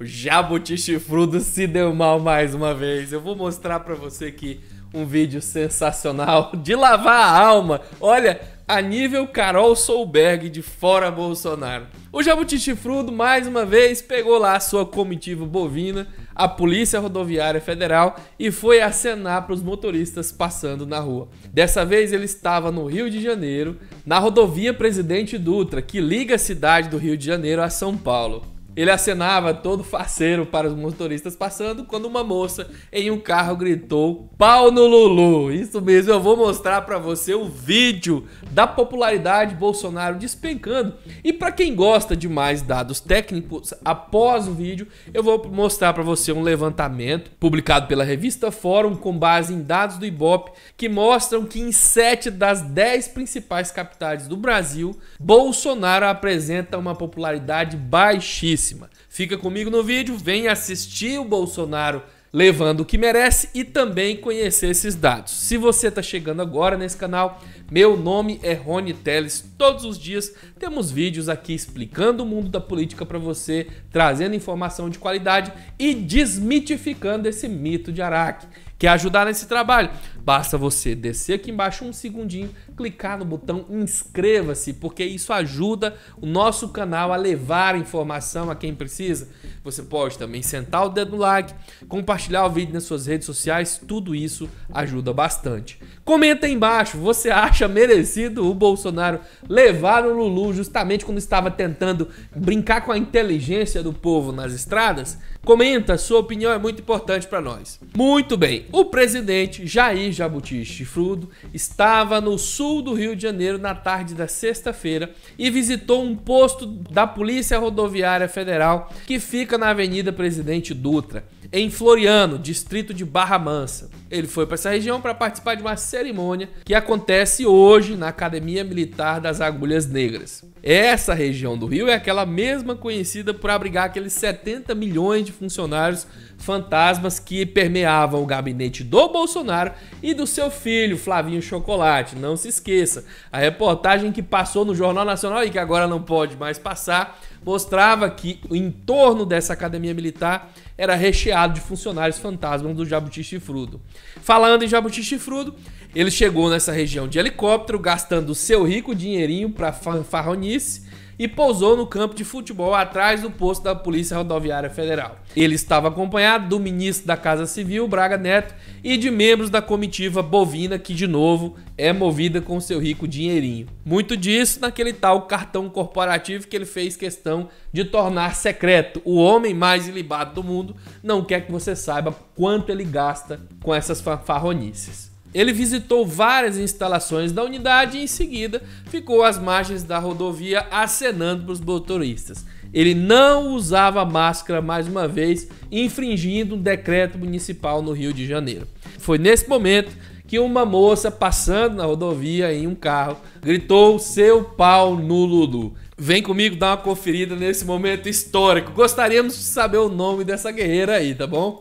O jabuti chifrudo se deu mal mais uma vez. Eu vou mostrar para você aqui um vídeo sensacional de lavar a alma. Olha, a nível Carol Solberg de fora Bolsonaro. O jabuti chifrudo mais uma vez pegou lá a sua comitiva bovina, a Polícia Rodoviária Federal e foi acenar para os motoristas passando na rua. Dessa vez ele estava no Rio de Janeiro, na rodovia Presidente Dutra, que liga a cidade do Rio de Janeiro a São Paulo. Ele acenava todo faceiro para os motoristas passando quando uma moça em um carro gritou: "Pau no Lulu". Isso mesmo, eu vou mostrar para você o vídeo da popularidade Bolsonaro despencando. E para quem gosta de mais dados técnicos, após o vídeo, eu vou mostrar para você um levantamento publicado pela revista Fórum com base em dados do Ibope que mostram que em 7 das 10 principais capitais do Brasil, Bolsonaro apresenta uma popularidade baixíssima Fica comigo no vídeo, vem assistir o Bolsonaro levando o que merece e também conhecer esses dados. Se você está chegando agora nesse canal, meu nome é Rony Teles. Todos os dias temos vídeos aqui explicando o mundo da política para você, trazendo informação de qualidade e desmitificando esse mito de Araque. Quer ajudar nesse trabalho? Basta você descer aqui embaixo um segundinho, clicar no botão inscreva-se, porque isso ajuda o nosso canal a levar informação a quem precisa. Você pode também sentar o dedo no like, compartilhar o vídeo nas suas redes sociais, tudo isso ajuda bastante. Comenta aí embaixo, você acha merecido o Bolsonaro levar o Lulu justamente quando estava tentando brincar com a inteligência do povo nas estradas? Comenta, sua opinião é muito importante para nós. Muito bem, o presidente Jair jabuti chifrudo estava no sul do Rio de Janeiro na tarde da sexta-feira e visitou um posto da Polícia Rodoviária Federal que fica na Avenida Presidente Dutra em Floriano, distrito de Barra Mansa. Ele foi para essa região para participar de uma cerimônia que acontece hoje na Academia Militar das Agulhas Negras. Essa região do Rio é aquela mesma conhecida por abrigar aqueles 70 milhões de funcionários fantasmas que permeavam o gabinete do Bolsonaro e do seu filho, Flavinho Chocolate. Não se esqueça, a reportagem que passou no Jornal Nacional e que agora não pode mais passar, mostrava que em torno dessa academia militar era recheado de funcionários fantasmas do Jabuti Chifrudo. Falando em Jabuti Chifrudo, ele chegou nessa região de helicóptero, gastando seu rico dinheirinho para farronice, e pousou no campo de futebol atrás do posto da Polícia Rodoviária Federal. Ele estava acompanhado do ministro da Casa Civil, Braga Neto, e de membros da comitiva bovina, que de novo é movida com seu rico dinheirinho. Muito disso naquele tal cartão corporativo que ele fez questão de tornar secreto. O homem mais ilibado do mundo não quer que você saiba quanto ele gasta com essas fanfarronices. Ele visitou várias instalações da unidade e em seguida ficou às margens da rodovia acenando para os motoristas. Ele não usava máscara mais uma vez, infringindo um decreto municipal no Rio de Janeiro. Foi nesse momento que uma moça passando na rodovia em um carro gritou seu pau no Lulu. Vem comigo dar uma conferida nesse momento histórico. Gostaríamos de saber o nome dessa guerreira aí, tá bom?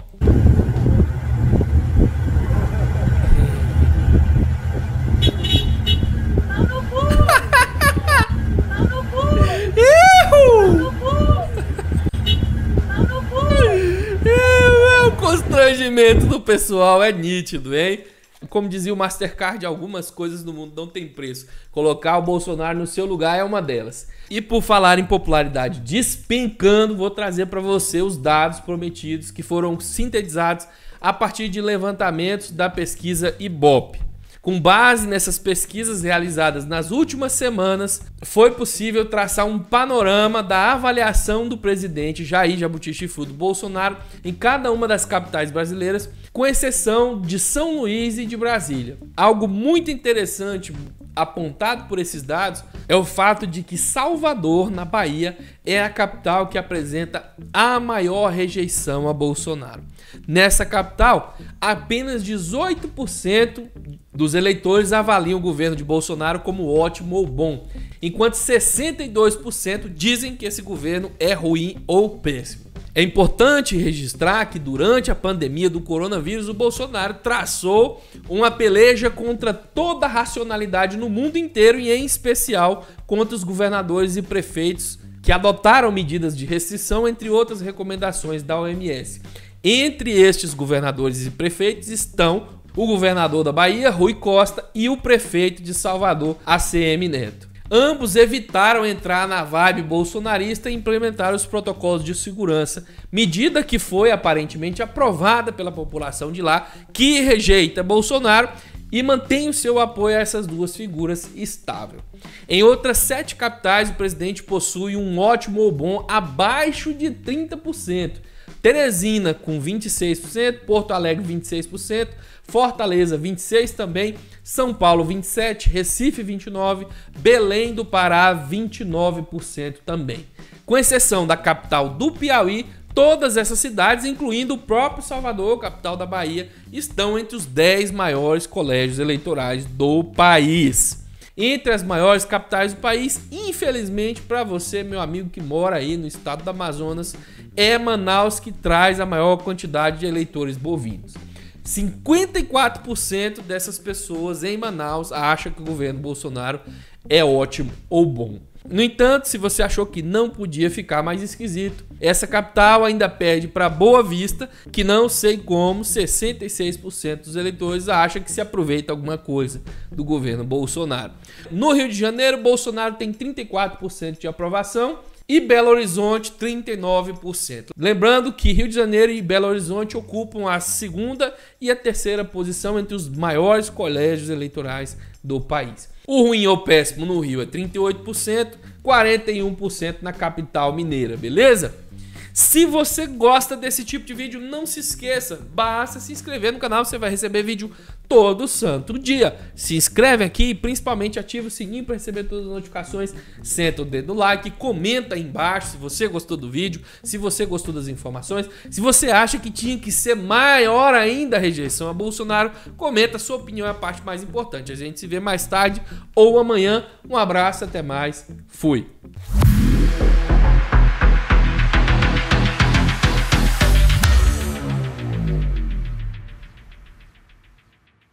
sentimento do pessoal é nítido, hein? Como dizia o Mastercard, algumas coisas no mundo não têm preço. Colocar o Bolsonaro no seu lugar é uma delas. E por falar em popularidade despencando, vou trazer para você os dados prometidos que foram sintetizados a partir de levantamentos da pesquisa Ibope. Com base nessas pesquisas realizadas nas últimas semanas, foi possível traçar um panorama da avaliação do presidente Jair Jabuti Chifrudo Bolsonaro em cada uma das capitais brasileiras, com exceção de São Luís e de Brasília. Algo muito interessante apontado por esses dados é o fato de que Salvador, na Bahia, é a capital que apresenta a maior rejeição a Bolsonaro. Nessa capital, apenas 18% dos eleitores avaliam o governo de Bolsonaro como ótimo ou bom, enquanto 62% dizem que esse governo é ruim ou péssimo. É importante registrar que durante a pandemia do coronavírus, o Bolsonaro traçou uma peleja contra toda a racionalidade no mundo inteiro e, em especial, contra os governadores e prefeitos que adotaram medidas de restrição, entre outras recomendações da OMS. Entre estes governadores e prefeitos estão o governador da Bahia, Rui Costa, e o prefeito de Salvador, ACM Neto. Ambos evitaram entrar na vibe bolsonarista e implementaram os protocolos de segurança, medida que foi aparentemente aprovada pela população de lá, que rejeita Bolsonaro e mantém o seu apoio a essas duas figuras estável. Em outras sete capitais, o presidente possui um ótimo ou bom abaixo de 30%, Teresina com 26%, Porto Alegre 26%, Fortaleza 26 também, São Paulo 27, Recife 29, Belém do Pará 29% também. Com exceção da capital do Piauí, todas essas cidades, incluindo o próprio Salvador, capital da Bahia, estão entre os 10 maiores colégios eleitorais do país entre as maiores capitais do país. Infelizmente, para você, meu amigo que mora aí no estado do Amazonas, é Manaus que traz a maior quantidade de eleitores bovinos. 54% dessas pessoas em Manaus acham que o governo Bolsonaro é ótimo ou bom. No entanto, se você achou que não podia ficar mais esquisito, essa capital ainda perde para Boa Vista, que não sei como 66% dos eleitores acham que se aproveita alguma coisa do governo Bolsonaro. No Rio de Janeiro, Bolsonaro tem 34% de aprovação e Belo Horizonte 39%. Lembrando que Rio de Janeiro e Belo Horizonte ocupam a segunda e a terceira posição entre os maiores colégios eleitorais do país. O ruim ou péssimo no Rio é 38%, 41% na capital mineira, beleza? Se você gosta desse tipo de vídeo, não se esqueça, basta se inscrever no canal, você vai receber vídeo todo santo dia. Se inscreve aqui e principalmente ativa o sininho para receber todas as notificações. Senta o dedo no like, comenta aí embaixo se você gostou do vídeo, se você gostou das informações, se você acha que tinha que ser maior ainda a rejeição a Bolsonaro, comenta, sua opinião é a parte mais importante. A gente se vê mais tarde ou amanhã. Um abraço, até mais. Fui.